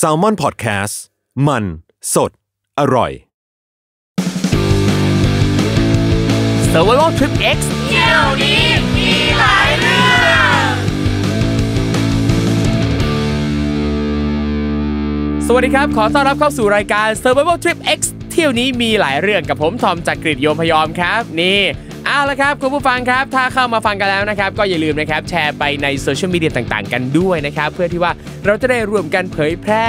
s a l ม o n PODCAST มัน สด อร่อย s u r v i v a l Trip X เที่ยวนี้มีหลายเรื่อง สวัสดีครับ ขอต้อนรับเข้าสู่รายการ Survival Trip X เที่ยวนี้มีหลายเรื่องกับผมทอมจากกรีฑโยมพยอมครับ นี่เอาละครับคุณผู้ฟังครับถ้าเข้ามาฟังกันแล้วนะครับ ก็อย่าลืมนะครับ แชร์ไปในโซเชียลมีเดียต่างๆ กันด้วยนะครับ เพื่อที่ว่าเราจะได้รวมกันเผยแพร่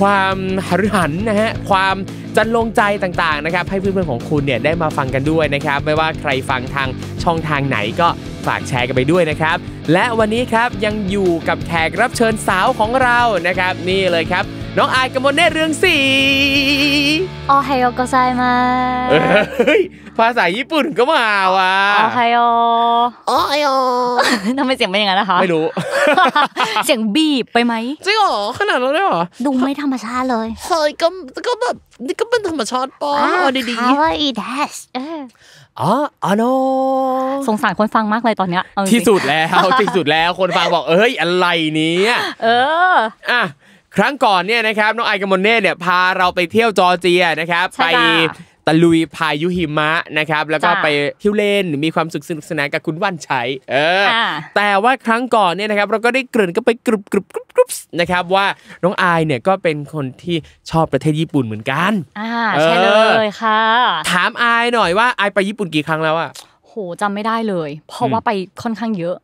ความหฤหันนะฮะความจันลงใจต่าง ๆ นะครับ ให้เพื่อนๆของคุณเนี่ยได้มาฟังกันด้วยนะครับไม่ว่าใครฟังทางช่องทางไหนก็ฝากแชร์กันไปด้วยนะครับ และวันนี้ครับยังอยู่กับแขกรับเชิญสาวของเรานะครับ นี่เลยครับน้องอายกมลเนตรเรืองศรีโอไฮโอโกไซมาภาษาญี่ปุ่นก็มาว่ะโอไฮโอโอไฮโอทำไมเสียงเป็นอย่างนั้นนะคะไม่รู้ เสียงบีบไปไหมจริงเหรอ ขนาดนั้นเลยเหรอ ดูไม่ธรรมชาติเลยเฮ้ยก็ก็แบบนี่ก็เป็นธรรมชาติปอดีดีอาวอีเดชอ๋ออโนสงสารคนฟังมากเลยตอนเนี้ยที่สุดแล้วที่สุดแล้วคนฟังบอกเอ้ยอะไรเนี้ยเอออ่ะครั้งก่อนเนี่ยนะครับน้องไอกมลเน่เนี่ยพาเราไปเที่ยวจอร์เจียนะครับไปตะลุยพายุหิมะนะครับ แล้วก็ไปเที่ยวเล่นมีความสุขสนุกสนานกับคุณวันชัยเออ แต่ว่าครั้งก่อนเนี่ยนะครับ เราก็ได้กลืนก็ไปกรุบกรุบกรุบกรุบนะครับว่าน้องไอเนี่ยก็เป็นคนที่ชอบประเทศญี่ปุ่นเหมือนกัน อ่าใช่เลยค่ะ ถามไอหน่อยว่าไอไปญี่ปุ่นกี่ครั้งแล้วอะโหจำไม่ได้เลย เพราะว่าไปค่อนข้างเยอะ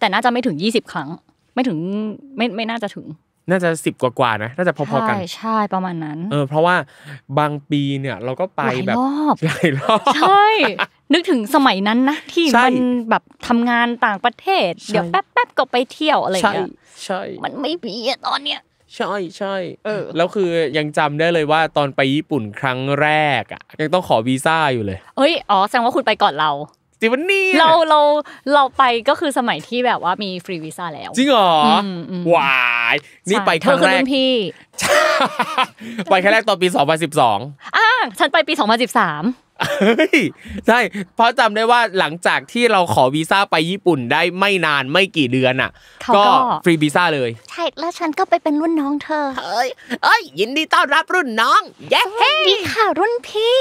แต่น่าจะไม่ถึง20ครั้งไม่ถึงไม่ไม่น่าจะถึงน่าจะสิบกว่าๆนะน่าจะพอๆกันใช่ประมาณนั้นเออเพราะว่าบางปีเนี่ยเราก็ไปแบบหลายรอบใช่นึกถึงสมัยนั้นนะ ที่มันแบบทำงานต่างประเทศ เดี๋ยวแป๊บๆก็ไปเที่ยวอะไรอย่างเงี้ยใช่มันไม่ผีตอนเนี้ยใช่ใช่เออแล้วคือยังจำได้เลยว่าตอนไปญี่ปุ่นครั้งแรกอ่ะยังต้องขอวีซ่าอยู่เลยเอ้ยอ๋อแสดงว่าคุณไปก่อนเราจิวานี่เราเราเราไปก็คือสมัยที่แบบว่ามีฟรีวีซ่าแล้วจริงเหรอวายนี่ไปครั้งแรกพี่ไปครั้งแรกตอนปี 2012อ่าฉันไปปี 2013ใช่เพราะจำได้ว่าหลังจากที่เราขอวีซ่าไปญี่ปุ่นได้ไม่นานไม่กี่เดือนอ่ะ ก็ฟรีวีซ่าเลย ใช่แล้วฉันก็ไปเป็นรุ่นน้องเธอเฮ้ยเอ้ย ยินดีต้อนรับรุ่นน้องเย้ดีค่ะรุ่นพี่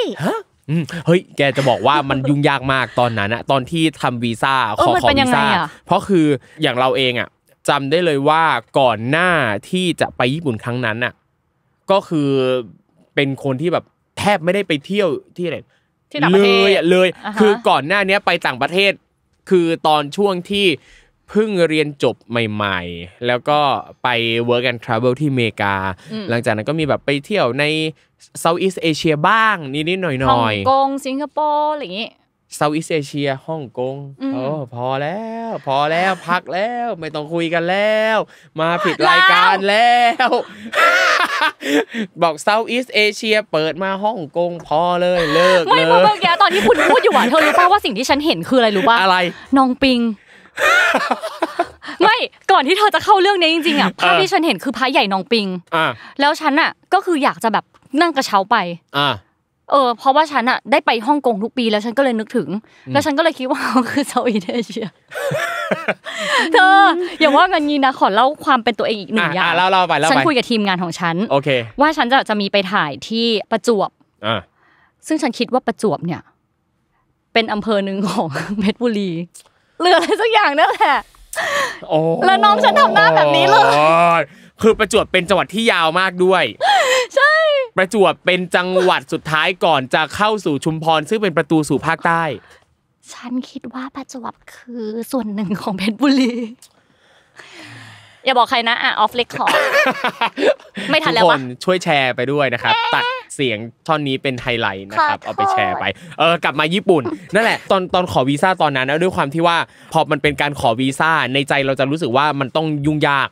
เฮ้ย แกจะบอกว่ามันยุ่งยากมากตอนนั้นอะตอนที่ทำวีซ่าขอขอวีซ่าเพราะคืออย่างเราเองอะจำได้เลยว่าก่อนหน้าที่จะไปญี่ปุ่นครั้งนั้นอะก็คือเป็นคนที่แบบแทบไม่ได้ไปเที่ยวที่ไหนเลยเลย คือก่อนหน้านี้ไปต่างประเทศ คือตอนช่วงที่พิ่งเรียนจบใหม่ๆ แล้วก็ไป work and travel ที่อเมริกา หลังจากนั้นก็มีแบบไปเที่ยวใน Southeast Asia บ้างนิดๆหน่อยๆ ฮ่องกงสิงคโปร์อะไรอย่างนี้ Southeast Asia ฮ่องกงโอ้พอแล้ว พอแล้วพักแล้วไม่ต้องคุยกันแล้ว มาผิดรายการแล้ว บอก Southeast Asia เปิดมาฮ่องกงพอเลยเลิกเลยไม่เพเมื่อกี้ตอนที่คุณพูดอยู่อ่ะ เธอรู้ป่าว่าสิ่งที่ฉันเห็นคืออะไรรู้ป่ะอะไรน้องปิงไม่ก่อนที่เธอจะเข้าเรื่องนี้จริงๆอ่ะภาพที่ฉันเห็นคือพระใหญ่นองปิงแล้วฉันอ่ะ ก็คืออยากจะแบบนั่งกระเช้าไปเออเพราะว่าฉันอ่ะ ได้ไปฮ่องกงทุกปี แล้วฉันก็เลยนึกถึง แล้วฉันก็เลยคิดว่าเขาคือเซาอีเดเชียเธอ อย่าว่ากันงี้นะขอเล่าความเป็นตัวเองอีกหนึ่งอย่างเล่าเล่าไปเล่าไปฉันคุยกับทีมงานของฉันโอเค ว่าฉันจะจะมีไปถ่ายที่ประจวบอซึ่งฉันคิดว่าประจวบเนี่ย เป็นอำเภอหนึ่งของเพชรบุรีหรืออะไรสักอย่างนั่นแหละแล้วน้องฉันทำหน้าแบบนี้เลย คือประจวบเป็นจังหวัดที่ยาวมากด้วย ใช่ ประจวบเป็นจังหวัดสุดท้ายก่อนจะเข้าสู่ชุมพรซึ่งเป็นประตูสู่ภาคใต้ ฉันคิดว่าประจวบคือส่วนหนึ่งของเพชรบุรีอย่าบอกใครนะอ่ะออฟเลคคอร์ดไม่ทันแล้วทุกคนช่วยแชร์ไปด้วยนะครับ ตัดเสียงท่อนนี้เป็นไฮไลท์นะครับ เอาไปแชร์ไป เออ กลับมาญี่ปุ่น นั่นแหละ ตอนตอนขอวีซ่าตอนนั้นนะด้วยความที่ว่าพอมันเป็นการขอวีซ่าในใจเราจะรู้สึกว่ามันต้องยุ่งยาก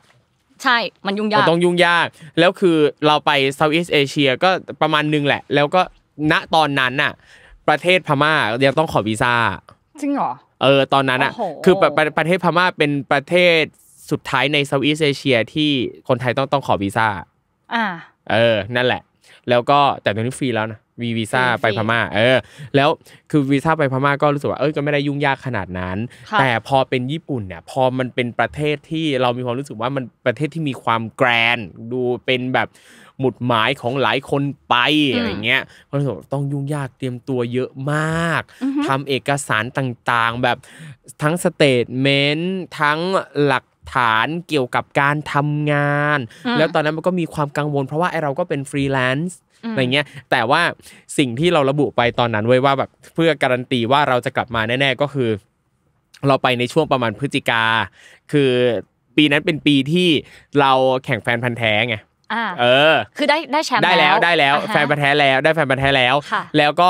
ใช่มันยุ่งยากต้องยุ่งยาก แล้วคือเราไปเซาท์อีสเอเชียก็ประมาณนึงแหละ แล้วก็ณตอนนั้นน่ะ ประเทศพม่ายังต้องขอวีซ่าจริงเหรอเออตอนนั้นอ่ะคือประเทศพม่าเป็นประเทศสุดท้ายในเซาท์อีสเอเชียที่คนไทยต้องต้องขอวีซ่า อ่า เออ นั่นแหละ แล้วก็แต่ตอนนี้ฟรีแล้วนะวีวีซ่าไปพม่า เออ แล้ว คือวีซ่าไปพม่าก็รู้สึกว่า เอ้ยก็ไม่ได้ยุ่งยากขนาดนั้น แต่พอเป็นญี่ปุ่นเนี่ย พอมันเป็นประเทศที่เรามีความรู้สึกว่ามันประเทศที่มีความแกรนดูเป็นแบบหมุดหมายของหลายคนไปอะไรเงี้ยก็รู้สึกต้องยุ่งยากเตรียมตัวเยอะมาก ทำเอกสารต่างๆ แบบทั้งสเตทเมนต์ทั้งหลักฐานเกี่ยวกับการทำงาน แล้วตอนนั้นมันก็มีความกังวลเพราะว่าไอเราก็เป็นฟรีแลนซ์อะไรเงี้ยแต่ว่าสิ่งที่เราระบุไปตอนนั้นไว้ว่าแบบ เพื่อการันตีว่าเราจะกลับมาแน่ ๆก็คือเราไปในช่วงประมาณพฤศจิกา คือปีนั้นเป็นปีที่เราแข่งแฟนพันธ์แท้ไงเออ คือได้ได้แชมป์ได้แล้วได้แล้วแฟนพันธ์แท้แล้วได้แฟนพันธ์แท้แล้วแล้วก็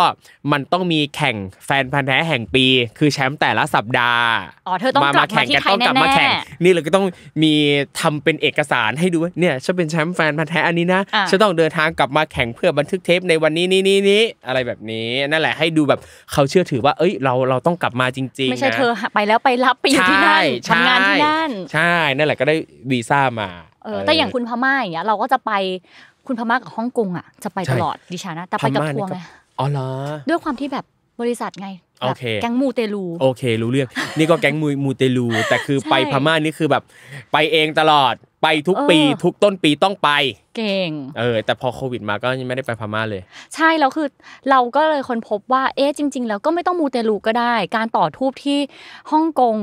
มันต้องมีแข่งแฟนพันธ์แท้แห่งปี คือแชมป์แต่ละสัปดาห์อ๋อเธอต้องกลับมาแข่งงกกต้อลับมาแข่งนี่เราก็ต้องมีทำเป็นเอกสารให้ดูเนี่ยฉันเป็นแชมป์แฟนพันธ์แท้อันนี้นะฉันต้องเดินทางกลับมาแข่งเพื่อบันทึกเทปในวันนี้นี่นี่นี้อะไรแบบนี้นั่นแหละให้ดูแบบเขาเชื่อถือว่าเอ้ย เราเราต้องกลับมาจริงๆไม่ใช่เธอ ไปแล้วไปรับไปอยู่ที่นั่นทำงานที่นั่นใช่นั่นแหละก็ได้วีซ่ามาเออแต่อย่างคุณพม่าอย่างเงี้ยเราก็จะไปคุณพม่ากับฮ่องกงอ่ะ จะไปตลอดดิฉันนะ แต่ไปกับทัวร์ไงอ๋อเหรอด้วยความที่แบบบริษัทไงโอเคแก๊งมูเตลู โอเครู้เรื่องนี่ก็แก๊งมูมูเตลู แต่คือไปพม่านี่คือแบบ ไปเองตลอดไปทุกปี ทุกต้นปีต้องไปเก่งเออแต่พอโควิดมาก็ยังไม่ได้ไปพม่าเลย ใช่แล้วคือเราก็เลยคนพบว่า เอ๊ะจริง ๆ แล้วก็ไม่ต้องมูเตลูก็ได้ การต่อทูบที่ฮ่องกง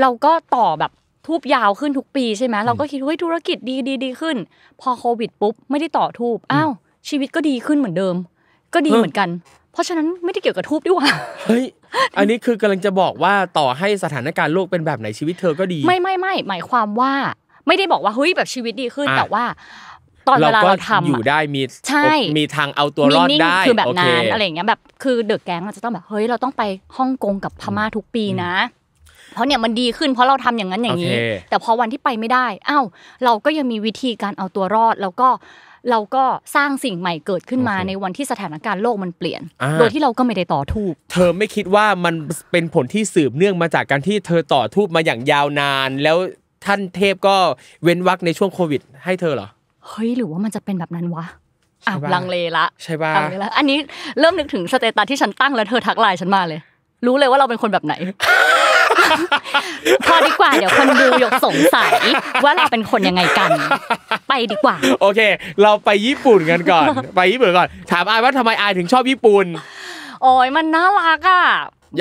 เราก็ต่อแบบทูบยาวขึ้นทุกปีใช่ไหมเราก็คิดเฮ้ยธุรกิจดีดีดีขึ้น พอโควิดปุ๊บไม่ได้ต่อทูบอ้าวชีวิตก็ดีขึ้นเหมือนเดิม ก็ดีเหมือนกัน เพราะฉะนั้นไม่ได้เกี่ยวกับทูบด้วยว่าเฮ้ย อันนี้คือกำลังจะบอกว่าต่อให้สถานการณ์โลกเป็นแบบไหนชีวิตเธอก็ดี ไม่ไม่ไม่หมายความว่าไม่ได้บอกว่าเฮ้ยแบบชีวิตดีขึ้น แต่ว่า ตอนเวลาเราทำอยู่ได้มีใช่มีทางเอาตัวรอดได้คือแบบนานอะไรเงี้ยแบบคือเดอะแก๊งเราจะต้องแบบเฮ้ยเราต้องไปฮ่องกงกับพม่าทุกปีนะเพราะเนี่ยมันดีขึ้นเพราะเราทำอย่างนั้นอย่างนี้แต่พอวันที่ไปไม่ได้อ้าวเราก็ยังมีวิธีการเอาตัวรอดแล้วก็เราก็สร้างสิ่งใหม่เกิดขึ้นมาในวันที่สถานการณ์โลกมันเปลี่ยนโดยที่เราก็ไม่ได้ต่อทูบเธอไม่คิดว่ามันเป็นผลที่สืบเนื่องมาจากการที่เธอต่อทูบมาอย่างยาวนาน แล้วท่านเทพก็เว้นวักในช่วงโควิดให้เธอเหรอเฮ้ยหรือว่ามันจะเป็นแบบนั้นวะอลังเลละใช่ป่ะลังเลละอันนี้เริ่มนึกถึงสเตตัสที่ฉันตั้งแล้วเธอทักไลน์ฉันมาเลย รู้เลยว่าเราเป็นคนแบบไหนพอดีกว่าเดี๋ยวคนดูยกสงสัย ว่าเราเป็นคนยังไงกัน ไปดีกว่า โอเค เราไปญี่ปุ่นกันก่อน ไปญี่ปุ่นก่อน ถามอายว่าทำไมอายถึงชอบญี่ปุ่นโอ้ยมันน่ารักอ่ะ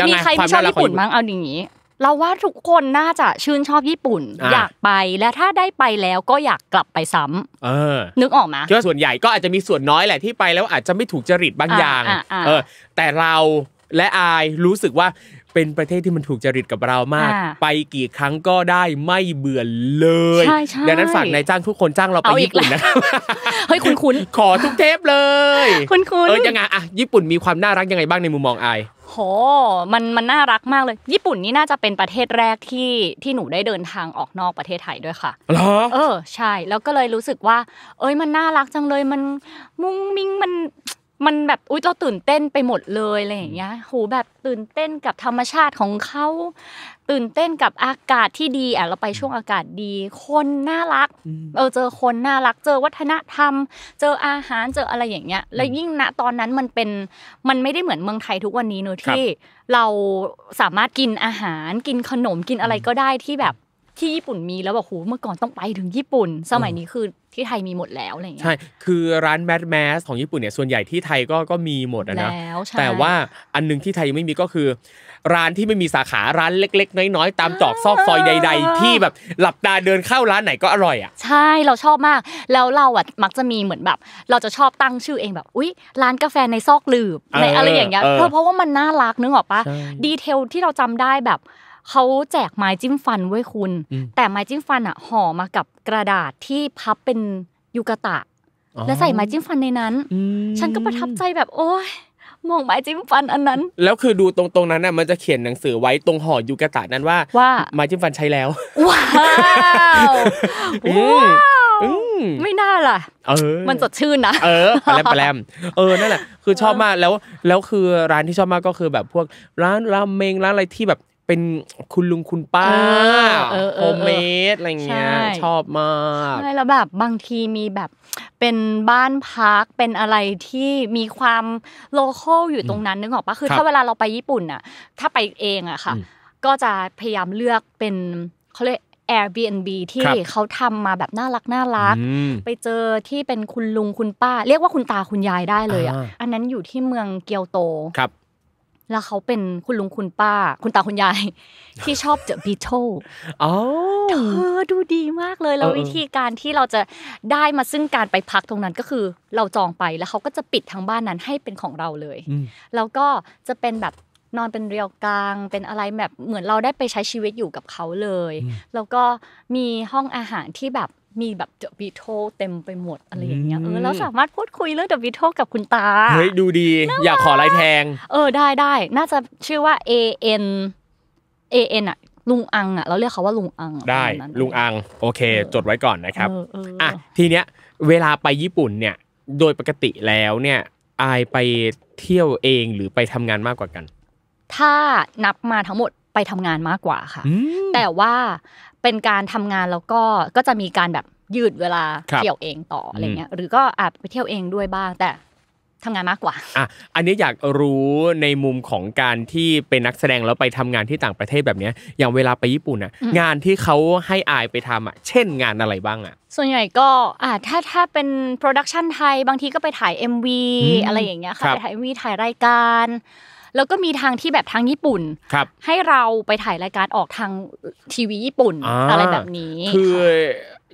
มีใคร่ชอบญี่ปุ่นมั้งเอาอย่างนี้ เราว่าทุกคนน่าจะชื่นชอบญี่ปุ่น อยากไปและถ้าได้ไปแล้วก็อยากกลับไปซ้ำเออ นึกออกไหมก็ส่วนใหญ่ก็อาจจะมีส่วนน้อยแหละที่ไปแล้วอาจจะไม่ถูกจริตบางอย่างเออ แต่เราและอายรู้สึกว่าเป็นประเทศที่มันถูกจริตกับเรามาก ไปกี่ครั้งก็ได้ไม่เบื่อเลยดังนั้นฝากนายจ้างทุกคนจ้างเราไปญี่ปุ่นนะเฮ้ยคุณคุณขอทุกเทปเลย คุณคุณเออยังไงอะญี่ปุ่นมีความน่ารักยังไงบ้างในมุมมองไอโหมันมันน่ารักมากเลย ญี่ปุ่นนี่น่าจะเป็นประเทศแรกที่ที่หนูได้เดินทางออกนอกประเทศไทยด้วยค่ะเหรอเออใช่แล้วก็เลยรู้สึกว่า เอ้ยมันน่ารักจังเลยมันมุ้งมิ้งมันมันแบบอุ้ยเราตื่นเต้นไปหมดเลยอะไรอย่างเงี้ยโหแบบตื่นเต้นกับธรรมชาติของเขาตื่นเต้นกับอากาศที่ดีอ่ะเราไปช่วงอากาศดี คนน่ารักเออเจอคนน่ารักเจอวัฒนธรรม เจออาหารเจออะไรอย่างเงี้ย แล้วยิ่งณตอนนั้นมันเป็นมันไม่ได้เหมือนเมืองไทยทุกวันนี้เนอะที่เราสามารถกินอาหารกินขนมกินอะไรก็ได้ที่แบบที่ญี่ปุ่นมีแล้วบอกโหเมื่อก่อนต้องไปถึงญี่ปุ่นสมัยนี้คือที่ไทยมีหมดแล้วอะไรเงี้ยใช่คือร้านแมสแมสของญี่ปุ่นเนี่ยส่วนใหญ่ที่ไทยก็ก็มีหมดนะ แต่ว่าอันนึงที่ไทยไม่มีก็คือ ร้านที่ไม่มีสาขาร้านเล็ก ๆน้อยๆตามตอกซอกซอยใด ๆ ที่แบบหลับตาเดินเข้าร้านไหนก็อร่อยอ่ะใช่เราชอบมาก แล้วเราอ่ะมักจะมีเหมือนแบบ เราจะชอบตั้งชื่อเองแบบ อุ๊ย ร้านกาแฟในซอกลืบ ในอะไรอย่างเงี้ยเพราะว่ามันน่ารักนึกออกปะดีเทลที่เราจำได้แบบเขาแจกไม้จิ้มฟันไว้คุณ แต่ไม้จิ้มฟันอ่ะห่อมากับกระดาษที่พับเป็นยูกะตะและใส่ไม้จิ้มฟันในนั้นฉันก็ประทับใจแบบโอ้ยมองไม้จิ้มฟันอันนั้น แล้วคือดูตรงตรงนั้นน่ะมันจะเขียนหนังสือไว้ตรงห่อยูกะตะนั้นว่าว่าไม้จิ้มฟันใช้แล้วว้าวไม่น่าล่ะมันสดชื่นนะเออแปลมแปลมเออนั่นแหละคือชอบมากแล้ว แล้วคือร้านที่ชอบมากก็คือแบบพวก ร้านราเมงร้านอะไรที่แบบเป็นคุณลุงคุณป้าโฮมเมดอะไรเงี้ยชอบมากใช่แล้วแบบบางทีมีแบบเป็นบ้านพักเป็นอะไรที่มีความโลเคอลอยู่ตรงนั้นนึกออกปะคือถ้าเวลาเราไปญี่ปุ่นอ่ะ ถ้าไปเองอะค่ะ ก็จะพยายามเลือกเป็นเขาเรียก Airbnb ที่เขาทำมาแบบน่ารักน่ารัก ไปเจอที่เป็นคุณลุงคุณป้า เรียกว่าคุณตาคุณยายได้เลยอ่ะอันนั้นอยู่ที่เมืองเกียวโตแล้วเขาเป็นคุณลุงคุณป้าคุณตา คุณยายที่ชอบเจอบีทเทลเธอดูดีมากเลยแล้ววิธีการที่เราจะได้มาซึ่งการไปพักตรงนั้นก็คือ เราจองไปแล้วเขาก็จะปิดทางบ้านนั้นให้เป็นของเราเลยแล้วก็จะเป็นแบบนอนเป็นเรียวกลาง เป็นอะไรแบบเหมือนเราได้ไปใช้ชีวิตอยู่กับเขาเลย แล้วก็มีห้องอาหารที่แบบมีแบบเดอะบีทลเต็มไปหมดอะไรอย่างเงี้ย เออ แล้วสามารถพูดคุยเรื่องเดอะบีทลกับคุณตา เฮ้ย ดูดี อยากขอลายแทง เออ ได้ได้ น่าจะชื่อว่า A N A N อ่ะ ลุงอังอ่ะเราเรียกเขาว่าลุงอัง ได้ ลุงอัง โอเค จดไว้ก่อนนะครับ อ่ะ ทีเนี้ย เวลาไปญี่ปุ่นเนี่ย โดยปกติแล้วเนี่ย อายไปเที่ยวเองหรือไปทำงานมากกว่ากัน ถ้านับมาทั้งหมดไปทำงานมากกว่าค่ะ แต่ว่าเป็นการทำงานแล้วก็ก็จะมีการแบบยืดเวลาเที่ยวเองต่ออะไรเงี้ยหรือก็อาจไปเที่ยวเองด้วยบ้างแต่ทำงานมากกว่าอ่ะอันนี้อยากรู้ในมุมของการที่เป็นนักแสดงแล้วไปทำงานที่ต่างประเทศแบบนี้อย่างเวลาไปญี่ปุ่นน่ะงานที่เขาให้อายไปทำอ่ะ เช่นงานอะไรบ้างอ่ะส่วนใหญ่ก็อ่าถ้าถ้าเป็นโปรดักชันไทยบางทีก็ไปถ่าย MV อะไรอย่างเงี้ยค่ะไปถ่าย MV ถ่ายรายการแล้วก็มีทางที่แบบทางญี่ปุ่นครับให้เราไปถ่ายรายการออกทางทีวีญี่ปุ่นอะไรแบบนี้ คือ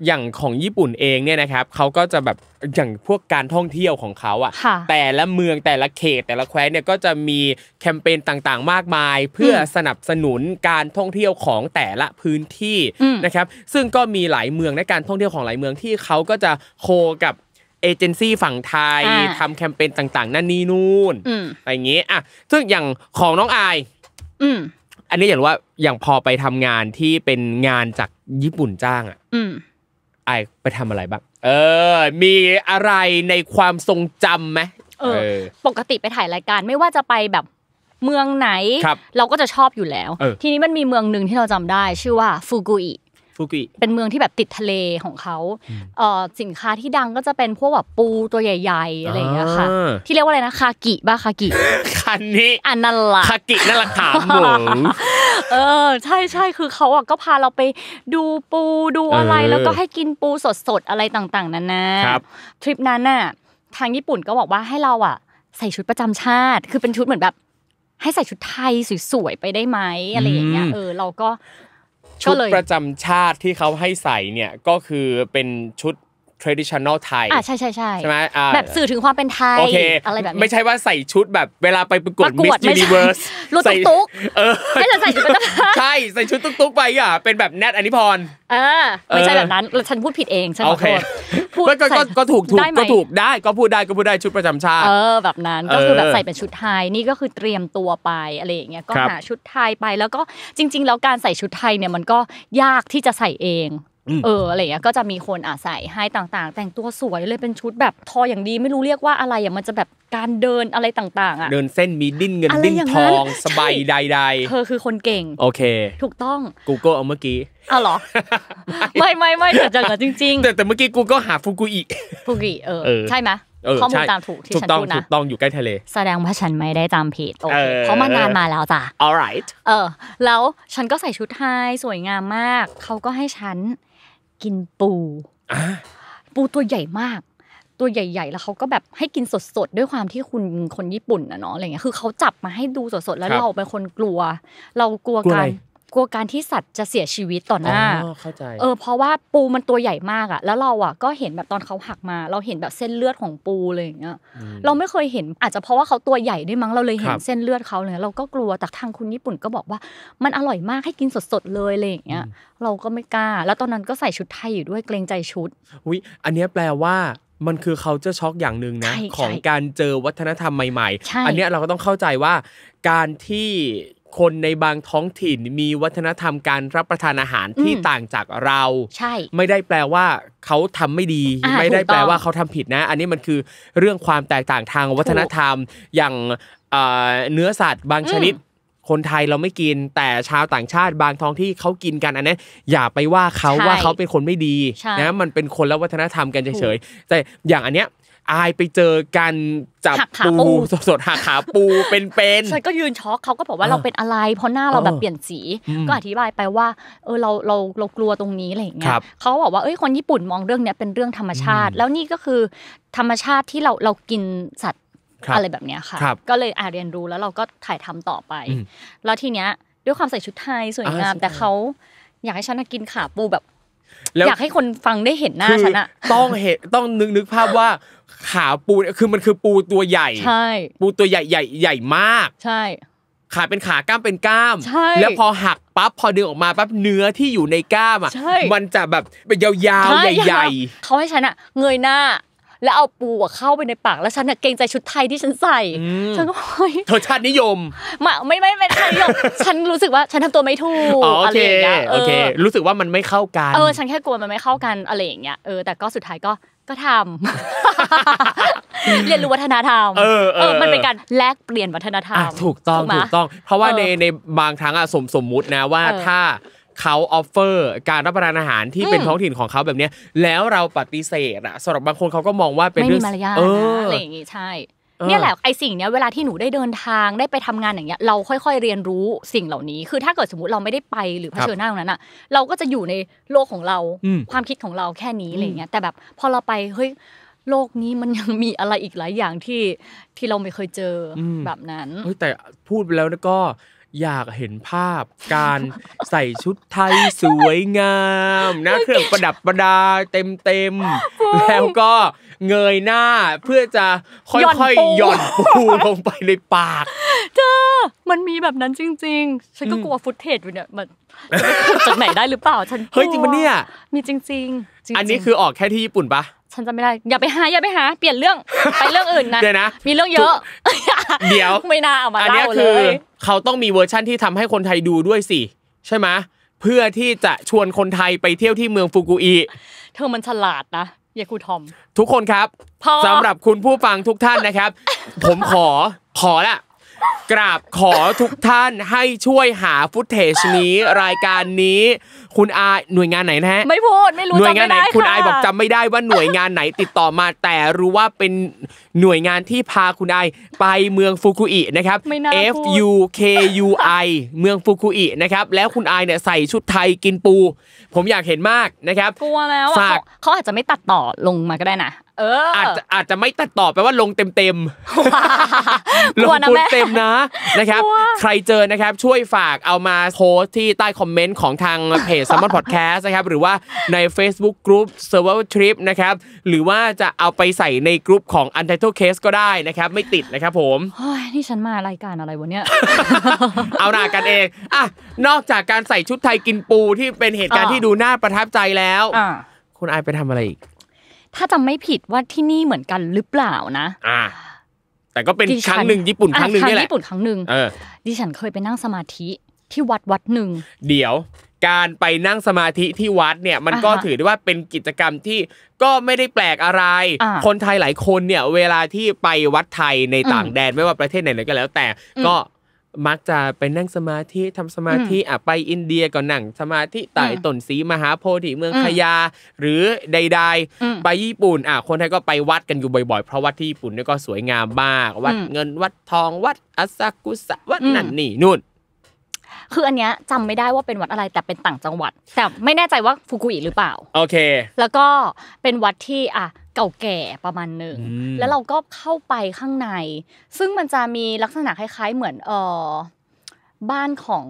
อย่างของญี่ปุ่นเองเนี่ยนะครับเขาก็จะแบบอย่างพวกการท่องเที่ยวของเขาอ่ะ แต่ละเมืองแต่ละเขตแต่ละแคว้นเนี่ยก็จะมีแคมเปญต่างๆ มากมายเพื่อสนับสนุนการท่องเที่ยวของแต่ละพื้นที่นะครับซึ่งก็มีหลายเมืองในการท่องเที่ยวของหลายเมืองที่เขาก็จะโคกับเอเจนซี่ฝั่งไทยทำแคมเปญต่างๆนั่นนี่นู่นอะไรอย่างี้ อ่ะซึ่งอย่างของน้องอายอันนี้อย่างว่า อย่างพอไปทำงานที่เป็นงานจากญี่ปุ่นจ้าง อ่ะอายไปทำอะไรบ้าง เออ มีอะไรในความทรงจำไหมเออ ปกติไปถ่ายรายการไม่ว่าจะไปแบบเมืองไหนเราก็จะชอบอยู่แล้ว ทีนี้มันมีเมืองหนึ่งที่เราจำได้ ชื่อว่าฟูกุอิฟุกิเป็นเมืองที่แบบติดทะเลของเขาเอ่อสินค้าที่ดังก็จะเป็นพวกแบบปูตัวใหญ่ๆอะไรอย่างเงี้ยค่ะ ที่เรียกว่าอะไรนะคากิบ้าคากิคันนี้ อันนั่นละคากินั่นละขาหมูเออใช่ใช่คือเขาอ่ะก็พาเราไปดูปูดูอะไรแล้วก็ให้กินปูสดๆอะไรต่างๆ นั่นนะทริปนั้นน่ะทางญี่ปุ่นก็บอกว่าให้เราอ่ะ ใส่ชุดประจำชาติ คือเป็นชุดเหมือนแบบ ให้ใส่ชุดไทยสวยๆไปได้ไหมอะไรอย่างเงี้ย เออ เราก็ชุดประจำชาติที่เขาให้ใส่เนี่ย ก็คือเป็นชุด traditional ไทยอ่าใช่ใช่ใช่ใช่ไหมแบบสื่อถึงความเป็นไทยอะไรแบบไม่ใช่ว่าใส่ชุดแบบเวลาไปประกวด Miss Universe รุ่นตุ๊กเออไม่ใช่ใส่ชุดใช่ใส่ชุดตุ๊กๆไปอ่ะเป็นแบบแนทอนิพรเออไม่ใช่แบบนั้นฉันพูดผิดเองฉันขอโทษพูดก็ถูกถูกก็ถูกได้ก็พูดได้ก็พูดได้ชุดประจำชาติเออแบบนั้นก็คือแบบใส่เป็นชุดไทยนี่ก็คือเตรียมตัวไปอะไรอย่างเงี้ยก็หาชุดไทยไปแล้วก็จริงๆแล้วการใส่ชุดไทยเนี่ยมันก็ยากที่จะใส่เองเอออะไรเงี้ยก็จะมีคนอาศัยให้ต่างๆ แต่งตัวสวยเลยเป็นชุดแบบ ทออย่างดีไม่รู้เรียกว่าอะไรอ่ะมันจะแบบการเดินอะไรต่าง ๆอ่ะเดินเส้นมีดิ้นเงินดิ้นทองสบายใด ๆเธอคือคนเก่งโอเคถูกต้อง Google เอาเมื่อกี้อ้าวหรอไม่ไม่ไม่แต่จงรจริงๆแต่แต่เมื่อกี้กูก็หาฟูกุอิฟูกุอิเออใช่ไหมข้อมูลตามถูกที่ฉันพูดนะถูกต้องอยู่ใกล้ทะเลแสดงว่าฉันไม่ได้จำผิดโอเคเพราะมานานมาแล้วจ้ะ alright เออแล้วฉันก็ใส่ชุดไทยสวยงามมากเขาก็ให้ฉันกินปูปูตัวใหญ่มาก ตัวใหญ่ๆ แล้วเขาก็แบบให้กินสดๆ ด้วยความที่คุณคนญี่ปุ่นนะเนาะอะไรเงี้ยคือเขาจับมาให้ดูสดๆ แล้วเราเป็นคนกลัว เรากลัวการกลัวการที่สัตว์จะเสียชีวิตต่อหน้าเข้าใจเออเพราะว่าปูมันตัวใหญ่มากอ่ะแล้วเราอ่ะก็เห็นแบบตอนเขาหักมา เราเห็นแบบเส้นเลือดของปูเลยอย่างเงี้ย เราไม่เคยเห็นอาจจะเพราะว่าเขาตัวใหญ่ด้วยมั้งเราเลยเห็นเส้นเลือดเขาเลยเราก็กลัวแต่ทางคุณญี่ปุ่นก็บอกว่า มันอร่อยมากให้กินสดๆเลยอะไรอย่างเงี้ยเราก็ไม่กล้าแล้วตอนนั้นก็ใส่ชุดไทยอยู่ด้วยเกรงใจชุด อุ้ยอันนี้แปลว่า มันคือเขาจะช็อกอย่างหนึ่งนะ ของการเจอวัฒนธรรมใหม่ๆ อันนี้เราก็ต้องเข้าใจว่า การที่คนในบางท้องถิ่นมีวัฒนธรรมการรับประทานอาหารที่ต่างจากเรา ใช่ ไม่ได้แปลว่าเขาทำไม่ดี ไม่ได้แปลว่าเขาทำผิดนะ อันนี้มันคือเรื่องความแตกต่างทางวัฒนธรรม อย่างเนื้อสัตว์บางชนิด คนไทยเราไม่กิน แต่ชาวต่างชาติบางท้องที่เขากินกันอันนี้อย่าไปว่าเขาว่าเขาเป็นคนไม่ดีนะมันเป็นคนละวัฒนธรรมกันเฉยๆแต่อย่างอันเนี้ยอายไปเจอกันจับปูสดๆหักขาปูเป็นๆฉันก็ยืนช็อกเขาก็บอกว่าเราเป็นอะไร เพราะหน้าเราแบบเปลี่ยนสี ก็อธิบายไปว่าเออเราเราเรากลัวตรงนี้อะไรอย่างเงี้ยเขาบอกว่าเอ้ยคนญี่ปุ่นมองเรื่องเนี้ยเป็นเรื่องธรรมชาติ แล้วนี่ก็คือ ธรรมชาติที่เราเรากินสัตว์อะไรแบบเนี้ยค่ะก็เลยอ่าเรียนรู้แล้วเราก็ถ่ายทำต่อไป แล้วทีเนี้ยด้วยความใส่ชุดไทยสวยงาม แต่เขาอยากให้ฉันกินขาปูแบบอยากให้คนฟังได้เห็นหน้าฉันอะต้องเห็นต้องนึกนึกภาพว่าขาปูคือมันคือปูตัวใหญ่ ใช่ ปูตัวใหญ่ใหญ่ใหญ่มาก ใช่ ขาเป็นขากล้ามเป็นกล้ามใช่แล้วพอหักปั๊บพอดึงออกมาปั๊บเนื้อที่อยู่ในกล้ามอ่ะ มันจะแบบเป็นยาวๆใหญ่ๆเขาให้ฉันอะเงยหน้าแล้วเอาปูเข้าไปในปากแล้วฉันเก่งใจชุดไทยที่ฉันใส่ฉันก็เฮ้ยเธอชาตินิยมไม่ไม่ไม่ชาตินิยมฉันรู้สึกว่าฉันทำตัวไม่ถูกอะไรอย่างเงี้ยโอเค รู้สึกว่ามันไม่เข้ากันเออฉันแค่กลัวมันไม่เข้ากันอะไรอย่างเงี้ยเออแต่ก็สุดท้ายก็ก็ทำเรียนรู้วัฒนธรรมเออเออมันเป็นการแลกเปลี่ยนวัฒนธรรมถูกต้องถูกต้องเพราะว่าในในบางครั้งอะสมสมมุตินะว่าถ้าเขาออฟเฟอร์การรับประทานอาหารที่เป็นท้องถิ่นของเขาแบบนี้แล้วเราปฏิเสธอะสำหรับบางคนเขาก็มองว่าเป็นเรื่องมารยาทอะไรอย่างงี้ใช่ เนี่ยแหละไอสิ่งเนี้ยเวลาที่หนูได้เดินทางได้ไปทำงานอย่างเงี้ย เราค่อย ๆเรียนรู้สิ่งเหล่านี้ คือถ้าเกิดสมมติเราไม่ได้ไปหรือเผชิญหน้าตรงนั้นอ่ะ เราก็จะอยู่ในโลกของเราความคิดของเราแค่นี้อะไรเงี้ยแต่แบบพอเราไปเฮ้ยโลกนี้มันยังมีอะไรอีกหลายอย่างที่ที่เราไม่เคยเจอแบบนั้นแต่พูดไปแล้วก็อยากเห็นภาพการใส่ชุดไทยสวยงาม นะเครื่องประดับประดาเต็มเต็มแล้วก็เงยหน้าเพื่อจะค่อยๆหย่อนปูลงไปในปาก เธอมันมีแบบนั้นจริงๆฉันก็กลัวฟุตเทจอยู่เนี่ยมันจากไหนได้หรือเปล่า ฉันเฮ้ยจริงปะเนี่ยมีจริง ๆ อันนี้คือออกแค่ที่ญี่ปุ่นปะฉันจะไม่ได้ อย่าไปหาอย่าไปหาเปลี่ยนเรื่องไปเรื่องอื่น นะเดี๋ยนะมีเรื่องเยอะเดี๋ยวไม่น่าเอามาเล่าเลยเขาต้องมีเวอร์ชั่นที่ทำให้คนไทยดูด้วยสิ ใช่ไหมเพื่อที่จะชวนคนไทยไปเที่ยวที่เมืองฟุกุอิเธอมันฉลาดนะ เยคูทอม ทุกคนครับสำหรับคุณผู้ฟังทุกท่านนะครับ ผมขอขอละกราบขอทุกท่านให้ช่วยหาฟุตเทจนี้รายการนี้คุณอาหน่วยงานไหนนะฮะไม่พูดไม่รู้หน่วยงานไหน คุณอาบอกจำไม่ได้ว่าหน่วยงานไหนติดต่อมา แต่รู้ว่าเป็นหน่วยงานที่พาคุณอาไปเมืองฟุกุอินะครับ F U K U I เมืองฟุกุอินะครับแล้วคุณอาเนี่ยใส่ชุดไทยกินปู ผมอยากเห็นมากนะครับกลัวแล้วเขาอาจจะไม่ตัดต่อลงมาก็ได้นะเอาจจะอาจจะไม่ตัดต่อแปลว่าลงเต็มเต็มลงปูนเต็มนะนะครับ ใครเจอนะครับช่วยฝากเอามาโพสที่ใต้คอมเมนต์ของทาง เพจ s ัมมอนพอดแคสต์นะครับ หรือว่าใน Facebook Group s e r v ว v a l Trip นะครับ หรือว่าจะเอาไปใส่ในกลุ่มของ Untitled Case ก็ได้นะครับ ไม่ติดนะครับผม นี่ฉันมารายการอะไรวะเนี่ย เอาหน้ากันเองอะนอกจากการใส่ชุดไทยกินปูที่เป็นเหตุการณ์ที่ดูน่าประทับใจแล้ว คุณไอไปทำอะไรอีกถ้าจำไม่ผิดว่าที่นี่เหมือนกันหรือเปล่านะแต่ก็เป็นครั้งหนึ่งญี่ปุ่นครั้งหนึ่งนี่แหละญี่ปุ่นครั้งหนึ่งดิฉันเคยไปนั่งสมาธิที่วัดวัดหนึ่งเดี๋ยวการไปนั่งสมาธิที่วัดเนี่ยมันก็ถือได้ว่าเป็นกิจกรรมที่ก็ไม่ได้แปลกอะไร คนไทยหลายคนเนี่ย เวลาที่ไปวัดไทยในต่างแดนไม่ว่าประเทศไหนก็แล้วแต่ก็มักจะไปนั่งสมาธิทำสมาธิอ่ะไปอินเดียก็นั่งสมาธิไต่ต้นสีมหาโพธิเมืองขยา หรือใดๆไปญี่ปุ่นอ่ะคนไทยก็ไปวัดกันอยู่บ่อยๆเพราะวัดที่ญี่ปุ่นนี่ก็สวยงามมาก วัดเงินวัดทองวัดอาซากุสะวัดนั่นนี่นู่นคืออันเนี้ยจาไม่ได้ว่าเป็นวัดอะไรแต่เป็นต่างจังหวัดแต่ไม่แน่ใจว่าฟุกุอิหรือเปล่า โอเค แล้วก็เป็นวัดที่อ่ะก่าแก่ประมาณหนึ่ง แล้วเราก็เข้าไปข้างใน ซึ่งมันจะมีลักษณะคล้ายๆเหมือนเออบ้านของ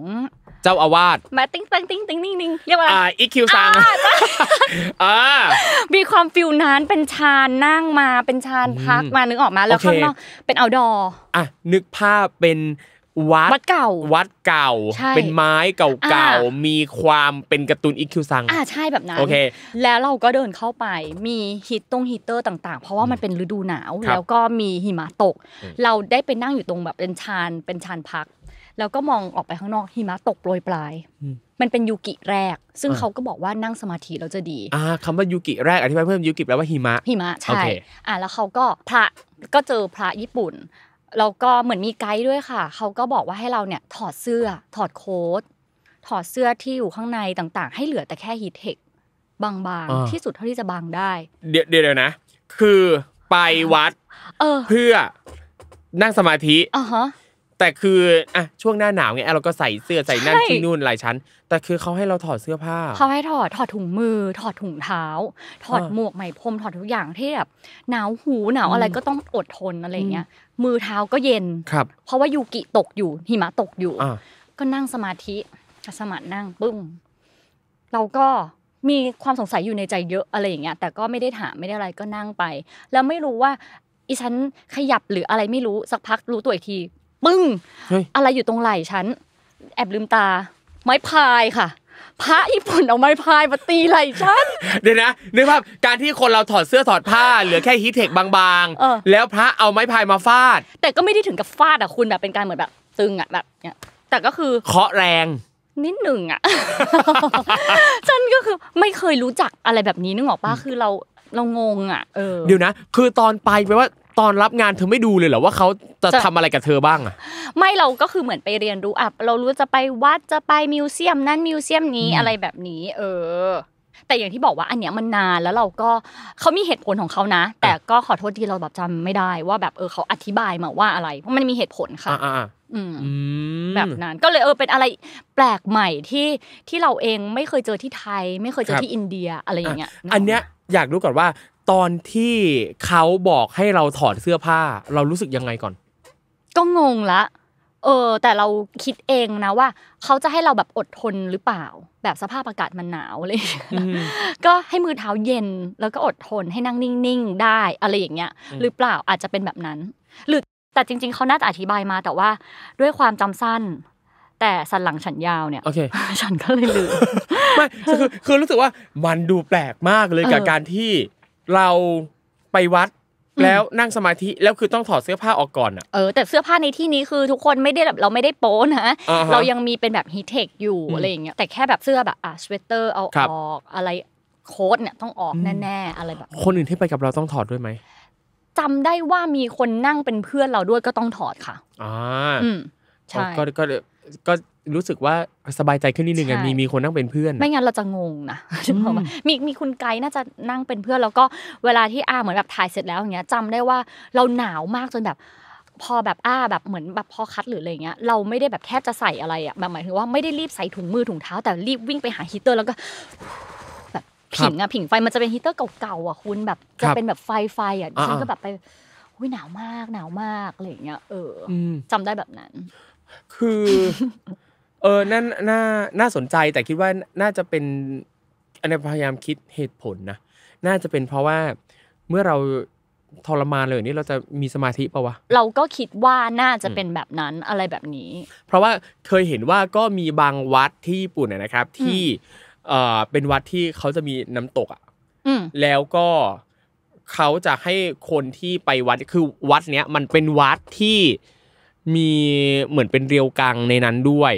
เจ้าอาวาสมาติ้งติ้งติ้งติ้งนิ่งนิ่งเรียกว่าออีคิวซังมีความฟิลนั้นเป็นชาน นั่งมาเป็นชานพัก มานึกออกมาแล้วข้างนอกเป็นเอาดออ่ะนึกภาพเป็นวัดวัดเก่าวัดเก่า เป็นไม้เก่าๆมีความเป็นการ์ตูนอิคิวซังอ่าใช่แบบนั้นโอเคแล้วเราก็เดินเข้าไปมีฮิตตรงฮีเตอร์ต่าง ๆ เพราะว่ามันเป็นฤดูหนาวแล้วก็มีหิมะตก เราได้ไปนั่งอยู่ตรงแบบเป็นชานเป็นชานพัก แล้วก็มองออกไปข้างนอกหิมะตกโปรยปลาย มันเป็นยูกิแรก ซึ่งเขาก็บอกว่านั่งสมาธิเราจะดีอ่าคำว่ายูกิแรกอธิบายเพิ่มยูกิแปลว่าหิมะหิมะใช่อ่าแล้วเขาก็พระก็เจอพระญี่ปุ่นแล้วก็เหมือนมีไกด์ด้วยค่ะ เขาก็บอกว่าให้เราเนี่ย ถอดเสื้อถอดโค้ทถอดเสื้อที่อยู่ข้างในต่างๆ ให้เหลือแต่แค่ฮีทเทคบางๆ ที่สุดเท่าที่จะบางได้ เดี๋ยวเดี๋ยวนะ คือไปวัดเพื่อ นั่งสมาธิอ่ะะฮแต่คืออ่ะช่วงหน้าหนาวไงเราก็ใส่เสื้อใส่นั่นที่นู่นหลายชั้น แต่คือเขาให้เราถอดเสื้อผ้า เขาให้ถอดถอดถุงมือ ถอดถุงเท้า ถอดหมวกไหมพรมถอดทุกอย่างที่แบบหนาวหูหนาวอะไรก็ต้องอดทนอะไรเงี้ย มือเท้าก็เย็นครับ เพราะว่ายูกิตกอยู่ หิมะตกอยู่ ก็นั่งสมาธิสมาธินั่งปึ้ง เราก็มีความสงสัยอยู่ในใจเยอะอะไรอย่างเงี้ยแต่ก็ไม่ได้ถามไม่ได้อะไรก็นั่งไป แล้วไม่รู้ว่าอีฉันขยับหรืออะไรไม่รู้สักพักรู้ตัวอีกทีปึ้งอะไรอยู่ตรงไหล่ฉันแอบลืมตา ไม้พายค่ะ พระญี่ปุ่นเอาไม้พายมาตีไหล่ฉันเดี๋ยวนะนึกภาพการที่คนเราถอดเสื้อถอดผ้าเหลือแค่ฮีทเทคบางๆแล้วพระเอาไม้พายมาฟาด แต่ก็ไม่ได้ถึงกับฟาดอ่ะคุณแบบเป็นการเหมือนแบบตึงอ่ะแบบเนี้ยแต่ก็คือเคาะแรง นิดหนึ่งอ่ะฉันก็คือไม่เคยรู้จักอะไรแบบนี้นึกออกป้าคือเราเรางงอ่ะเเดี๋ยวนะคือตอนไปแปลว่าตอนรับงานเธอไม่ดูเลยเหรอว่าเขาจะทำอะไรกับเธอบ้างอ่ะไม่เราก็คือเหมือนไปเรียนรู้อ่ะเรารู้จะไปวัดจะไปมิวเซียมนั้นมิวเซียมนี้อะไรแบบนี้ เออ แต่อย่างที่บอกว่าอันเนี้ยมันนานแล้วเราก็เขามีเหตุผลของเขานะ แต่ก็ขอโทษที่เราแบบจำไม่ได้ ว่าแบบเออเขาอธิบายมาว่าอะไรเพราะมันมีเหตุผลค่ะแบบนั้นก็เลยเออเป็นอะไรแปลกใหม่ที่ที่เราเองไม่เคยเจอที่ไทย ไม่เคยเจอที่อินเดียอะไรอย่างเงี้ย อันเนี้ยอยากรู้ก่อนว่าตอนที่เขาบอกให้เราถอดเสื้อผ้าเรารู้สึกยังไงก่อน ก็งงละ เออ แต่เราคิดเองนะว่าเขาจะให้เราแบบอดทนหรือเปล่า แบบสภาพอากาศมันหนาวเลยก็ให้มือเท้าเย็น แล้วก็อดทนให้นั่งนิ่งๆได้ อะไรอย่างเงี้ยหรือเปล่าอาจจะเป็นแบบนั้น หรือแต่จริง ๆเขาน่าจะอธิบายมาแต่ว่า ด้วยความจำสั้น แต่สันหลังฉันยาวเนี่ยฉันก็เลยลืมไม่คือคือรู้สึกว่ามันดูแปลกมากเลยกับการที่เราไปวัดแล้วนั่งสมาธิ แล้วคือต้องถอดเสื้อผ้าออกก่อนอ่ะเออแต่เสื้อผ้าในที่นี้คือทุกคนไม่ได้แบบเราไม่ได้โป้นะเรายังมีเป็นแบบฮีทเทคอยู่อะไรอย่างเงี้ย แต่แค่แบบเสื้อแบบ อ่ะสเวตเตอร์เอาออกอะไรโค้ดเนี่ยต้องออกแน่ ๆ อะไรแบบ คนอื่นที่ไปกับเราต้องถอดด้วยไหมจำได้ว่ามีคนนั่งเป็นเพื่อนเราด้วยก็ต้องถอดค่ะอ่าอืมใช่ก็ก็ก็รู้สึกว่าสบายใจขึ้นนิดนึงไงมีมีคนนั่งเป็นเพื่อน ไม่งั้นเราจะงงนะ่บอกวามีมีคุณไกด์น่าจะนั่งเป็นเพื่อนแล้วก็เวลาที่อาเหมือนแบบถ่ายเสร็จแล้วอย่างเงี้ย จำได้ว่าเราหนาวมากจนแบบพอแบบอ้าแบบเหมือนแบบพอคัดหรืออะไรเงี้ย เราไม่ได้แบบแทบจะใส่อะไรอ่ะแบบหมายถึงว่าไม่ได้รีบใส่ถุงมือถุงเท้า แต่รีบวิ่งไปหาฮีเตอร์แล้วก็ แบบผิงอ่ะผิงไฟมันจะเป็นฮีเตอร์เก่าๆอ่ะคุณแบบจะเป็นแบบไฟไฟอ่ะฉันก็แบบไปหุ้ยหนาวมากหนาวมากอะไรเงี้ยเออ จำได้แบบนั้นคือ เออน่าน่าน่าสนใจแต่คิดว่าน่าจะเป็น อันนี้พยายามคิดเหตุผลนะน่าจะเป็นเพราะว่าเมื่อเราทรมานเลยนี่เราจะมีสมาธิปะวะเราก็คิดว่าน่าจะเป็นแบบนั้นอะไรแบบนี้ เพราะว่าเคยเห็นว่าก็มีบางวัดที่ญี่ปุ่นนะครับ ที่ เอ่อเป็นวัดที่เขาจะมีน้ำตกอ่ะแล้วก็เขาจะให้คนที่ไปวัดคือวัดเนี้ยมันเป็นวัดที่มีเหมือนเป็นเรียวกังในนั้นด้วย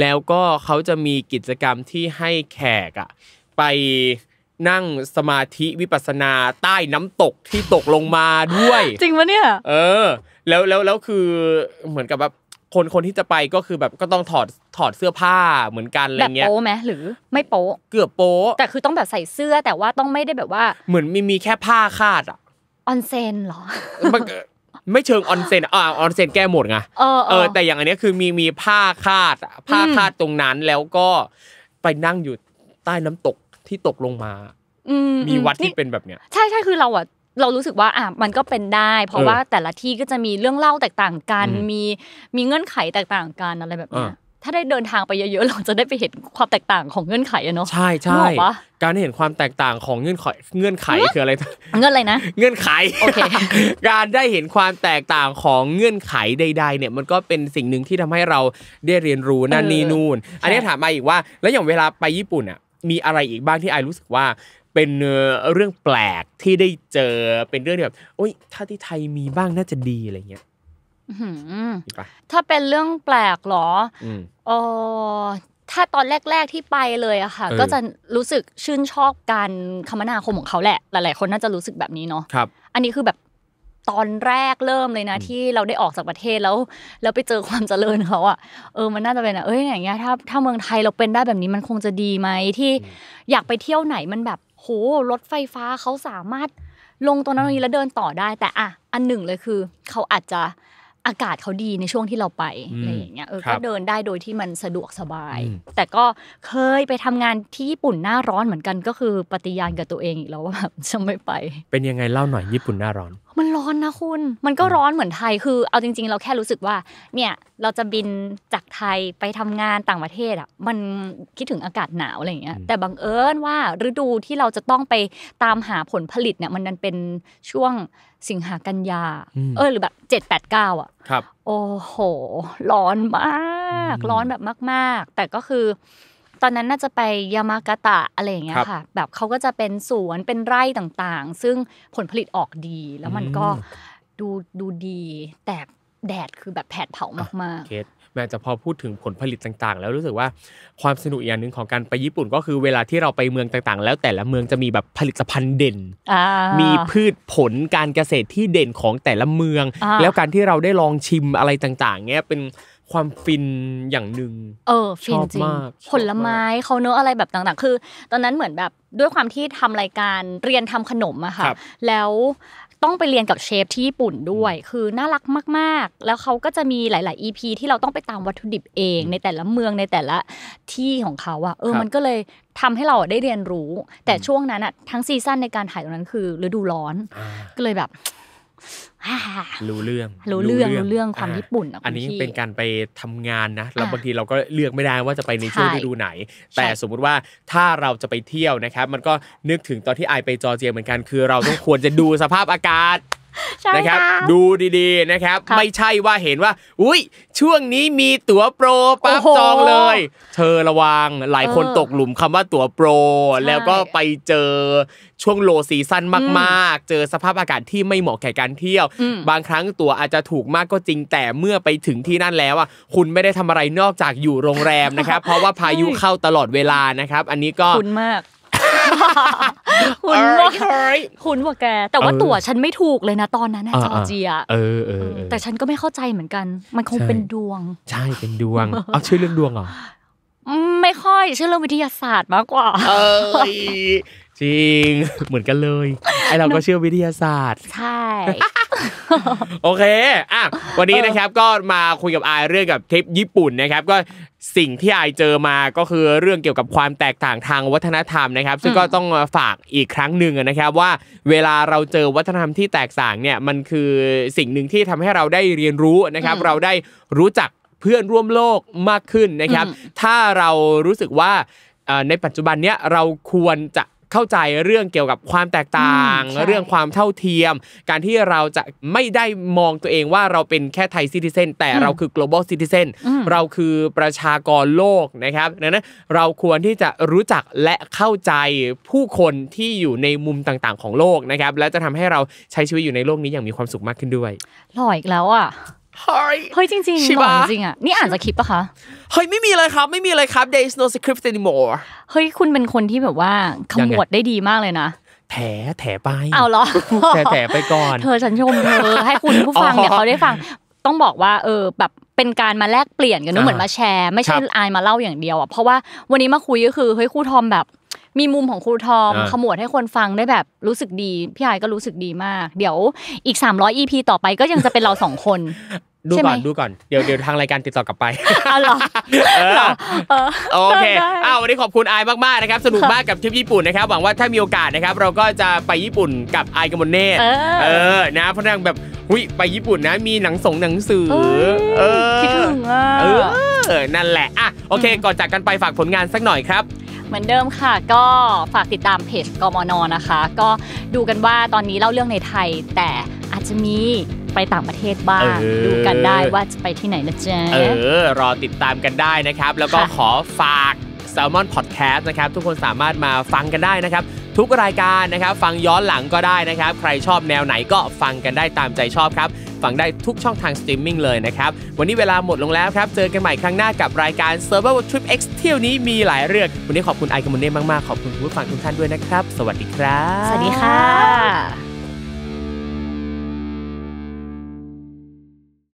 แล้วก็เขาจะมีกิจกรรมที่ให้แขกอะไปนั่งสมาธิวิปัสนาใต้น้ำตกที่ตกลงมาด้วย จริงปะเนี่ยเออแล้วแล้วแล้วคือเหมือนกับแบบคนคนที่จะไปก็คือแบบก็ต้องถอดถอดเสื้อผ้าเหมือนกันอะไรเงี้ยแบบโป๊ไหมหรือ ไม่โป๊เกือบโป๊แต่คือต้องแบบใส่เสื้อแต่ว่าต้องไม่ได้แบบว่า เหมือนมีมีแค่ผ้าคาดอะออนเซนเหรอไม่เชิงออนเซนอ่ออนเซนแก้หมดไงเออแต่อย่างอันนี้คือมีมีผ้าคาดผ้าคาดตรงนั้นแล้วก็ไปนั่งอยู่ใต้น้ำตกที่ตกลงมามีวัดที่เป็นแบบเนี้ยใช่ใช่คือเราอ่ะเรารู้สึกว่าอ่ะมันก็เป็นได้ เพราะว่าแต่ละที่ก็จะมีเรื่องเล่าแตกต่างกัน มีมีเงื่อนไขแตกต่างกันอะไรแบบเนี้ยถ้าได้เดินทางไปเยอะๆ เราจะได้ไปเห็นความแตกต่างของเงื่อนไขอะเนาะใช่ใช่การเห็นความแตกต่างของเงื่อนไขเงื่อนไขคืออะไรเงื่อนอะไรนะเงื่อนไขโอเคการได้เห็นความแตกต่างของเงื่อนไขใดๆเนี่ยมันก็เป็นสิ่งหนึ่งที่ทำให้เราได้เรียนรู้นั่นนี่นู่นอันนี้ถามมาอีกว่า แล้วอย่างเวลาไปญี่ปุ่นอ่ะมีอะไรอีกบ้างที่ไอรู้สึกว่าเป็นเรื่องแปลกที่ได้เจอเป็นเรื่องแบบโอ้ยถ้าที่ไทยมีบ้างน่าจะดีอะไรเงี้ยถ้าเป็นเรื่องแปลกหรอเออถ้าตอนแรก ๆ ที่ไปเลยอะค่ะ ก็จะรู้สึกชื่นชอบการคมนาคมของเขาแหละ หลาย ๆ คนน่าจะรู้สึกแบบนี้เนาะครับ อันนี้คือแบบตอนแรกเริ่มเลยนะที่เราได้ออกจากประเทศแล้ว แล้วไปเจอความเจริญเขาอะเออมันน่าจะเป็นอะเอ้ย อย่างเงี้ย ถ้าถ้าเมืองไทยเราเป็นได้แบบนี้มันคงจะดีไหมที่อยากไปเที่ยวไหนมันแบบโหรถไฟฟ้าเขาสามารถลงตรงนั้นตรงนี้แล้วเดินต่อได้ แต่อะอันหนึ่งเลยคือ เขาอาจจะอากาศเขาดีในช่วงที่เราไปอะไรอย่างเงี้ยเออก็เดินได้โดยที่มันสะดวกสบาย แต่ก็เคยไปทำงานที่ญี่ปุ่นหน้าร้อนเหมือนกัน ก็คือปฏิญาณกับตัวเองอีกแล้วว่าแบบจะไม่ไป เป็นยังไงเล่าหน่อยญี่ปุ่นหน้าร้อนมันร้อนนะคุณ มันก็ร้อนเหมือนไทย คือเอาจริง ๆ เราแค่รู้สึกว่า เนี่ยเราจะบินจากไทยไปทำงานต่างประเทศอ่ะ มันคิดถึงอากาศหนาวอะไรอย่างเงี้ย แต่บังเอิญว่า ฤดูที่เราจะต้องไปตามหาผลผลิตเนี่ย มันนันเป็นช่วงสิงหากันยา เออหรือแบบเจ็ดแปดเก้าอ่ะครับ โอ้โหร้อนมาก ร้อนแบบมาก ๆ แต่ก็คือตอนนั้นน่าจะไปยามากาตะอะไรอย่างเงี้ยค่ะ แบบเขาก็จะเป็นสวนเป็นไร่ต่างๆ ซึ่งผลผลิตออกดีแล้วมันก็ดูดูดีแต่แดดคือแบบแผดเผามากๆแม้จะพอพูดถึงผลผลิตต่าง ๆ แล้วรู้สึกว่าความสนุกอย่างหนึ่งของการไปญี่ปุ่นก็คือเวลาที่เราไปเมืองต่างๆ แล้วแต่ละเมืองจะมีแบบผลิตภัณฑ์เด่นมีพืชผลการเกษตรที่เด่นของแต่ละเมืองแล้วการที่เราได้ลองชิมอะไรต่าง ๆ เงี้ยเป็นความฟินอย่างหนึ่ง เออฟินจริงผลไม้เขาเนื้ออะไรแบบต่าง ๆ คือ ตอนนั้นเหมือนแบบด้วยความที่ทำรายการเรียนทำขนมอะค่ะ แล้วต้องไปเรียนกับเชฟที่ญี่ปุ่นด้วย คือน่ารักมาก ๆ แล้วเขาก็จะมีหลายๆ EP ที่เราต้องไปตามวัตถุดิบเองในแต่ละเมืองในแต่ละที่ของเขาอะเออมันก็เลยทำให้เราได้เรียนรู้ แต่ช่วงนั้นอะทั้งซีซั่นในการถ่ายตรงนั้นคือฤดูร้อนก็เลยแบบรู้เรื่องรู้เรื่องรู้เรื่องความญี่ปุ่น อันนี้เป็นการไปทำงานนะเราบางทีเราก็เลือกไม่ได้ว่าจะไปในช่วงฤดูไหน แต่สมมุติว่าถ้าเราจะไปเที่ยวนะครับ มันก็นึกถึงตอนที่ไอไปจอร์เจียเหมือนกัน คือ เราต้องควรจะดูสภาพอากาศนะครับดูดีๆนะครับ ไม่ใช่ว่าเห็นว่า อุ้ยช่วงนี้มีตั๋วโปรปั๊บจองเลย เธอระวังหลายคนตกหลุมคำว่าตั๋วโปรแล้วก็ไปเจอช่วงโลซีซั่นมากๆ เจอสภาพอากาศที่ไม่เหมาะแก่การเที่ยว บางครั้งตั๋วอาจจะถูกมากก็จริงแต่เมื่อไปถึงที่นั่นแล้วอ่ะคุณไม่ได้ทำอะไรนอกจากอยู่โรงแรมนะครับ เพราะว่าพายุเข้าตลอดเวลานะครับอันนี้ก็คุมากหุ่นว่าหุ่นว่าแก แต่ว่าตั๋วฉันไม่ถูกเลยนะตอนนั้นจอร์เจีย เออเออ แต่ฉันก็ไม่เข้าใจเหมือนกัน มันคงเป็นดวง ใช่ เป็นดวง เอาชื่อเรื่องดวงเหรอ ไม่ค่อยชื่อเรื่องวิทยาศาสตร์มากกว่า เจริงเหมือนกันเลยไอเราก็เชื่อวิทยาศาสตร์ใช่โอเคอ่ะวันนี้นะครับก็มาคุยกับไอเรื่องกับทริปญี่ปุ่นนะครับ ก็สิ่งที่ไอเจอมาก็คือเรื่องเกี่ยวกับความแตกต่างทางวัฒนธรรมนะครับ ซึ่งก็ต้องฝากอีกครั้งหนึ่งนะครับว่า เวลาเราเจอวัฒนธรรมที่แตกต่างเนี่ยมันคือสิ่งหนึ่งที่ทำให้เราได้เรียนรู้นะครับ เราได้รู้จักเพื่อนร่วมโลกมากขึ้นนะครับ ถ้าเรารู้สึกว่าในปัจจุบันเนี้ยเราควรจะเข้าใจเรื่องเกี่ยวกับความแตกต่าง เรื่องความเท่าเทียมการที่เราจะไม่ได้มองตัวเองว่าเราเป็นแค่ไทยซิติเซนแต่เราคือ global citizen เราคือประชากรโลกนะครับ ดังนั้นเราควรที่จะรู้จักและเข้าใจผู้คนที่อยู่ในมุมต่างๆ ของโลกนะครับ และจะทำให้เราใช้ชีวิตอยู่ในโลกนี้อย่างมีความสุขมากขึ้นด้วยหล่ออีกแล้วอ่ะเฮ้ยเฮ้ยจริงๆใช่ปะจริงอ่ะนี่อ่านสคริปต์ปะคะ เฮ้ยไม่มีเลยครับไม่มีเลยครับ there is no script anymore เฮ้ยคุณเป็นคนที่แบบว่าขมวดได้ดีมากเลยนะ แถแถไปเอาหรอแถแถไปก่อน เธอฉันชมเธอให้คุณผู้ฟังเนี่ยเขาได้ฟัง ต้องบอกว่าเออแบบเป็นการมาแลกเปลี่ยนกันเนอะเหมือนมาแชร์ไม่ใช่อายมาเล่าอย่างเดียวอ่ะเพราะว่าวันนี้มาคุยก็คือเฮ้ยคู่ทอมแบบมีมุมของครูทอมขมวดให้คนฟังได้แบบรู้สึกดีพี่ไอก็รู้สึกดีมาก เดี๋ยวอีก300 EP ต่อไปก็ยังจะเป็นเราสองคนดูก่อนดูก่อนเดี๋ยวเดี๋ยวทางรายการติดต่อกลับไปอ๋อเหรอโอเคอ้าววันนี้ขอบคุณไอมากๆนะครับ สนุกมากกับทริปญี่ปุ่นนะครับหวังว่าถ้ามีโอกาสนะครับ เราก็จะไปญี่ปุ่นกับไอกับมนเน่เออนะเพราะนางแบบหุยไปญี่ปุ่นนะมีหนังส่งหนังสือคิดถึงอ่ะเออนั่นแหละอ่ะโอเคก่อนจากกันไปฝากผลงานสักหน่อยครับเหมือนเดิมค่ะ ก็ฝากติดตามเพจกมนนะคะ ก็ดูกันว่าตอนนี้เล่าเรื่องในไทยแต่อาจจะมีไปต่างประเทศบ้าง ดูกันได้ว่าจะไปที่ไหนนะเจ๊เออรอติดตามกันได้นะครับ แล้วก็ขอฝาก s ซลมอนพอดแคสต์นะครับทุกคนสามารถมาฟังกันได้นะครับ ทุกรายการนะครับ ฟังย้อนหลังก็ได้นะครับ ใครชอบแนวไหนก็ฟังกันได้ตามใจชอบครับฟังได้ทุกช่องทางสตรีมมิ่งเลยนะครับ วันนี้เวลาหมดลงแล้วครับ เจอกันใหม่ครั้งหน้ากับรายการ s e r v e r Trip X เที่ยวนี้มีหลายเรื่อง วันนี้ขอบคุณไอคอมเน่มาก ๆ ขอบคุณผู้ฟังทุกท่านด้วยนะครับ สวัสดีครับ สวัสดีค่ะ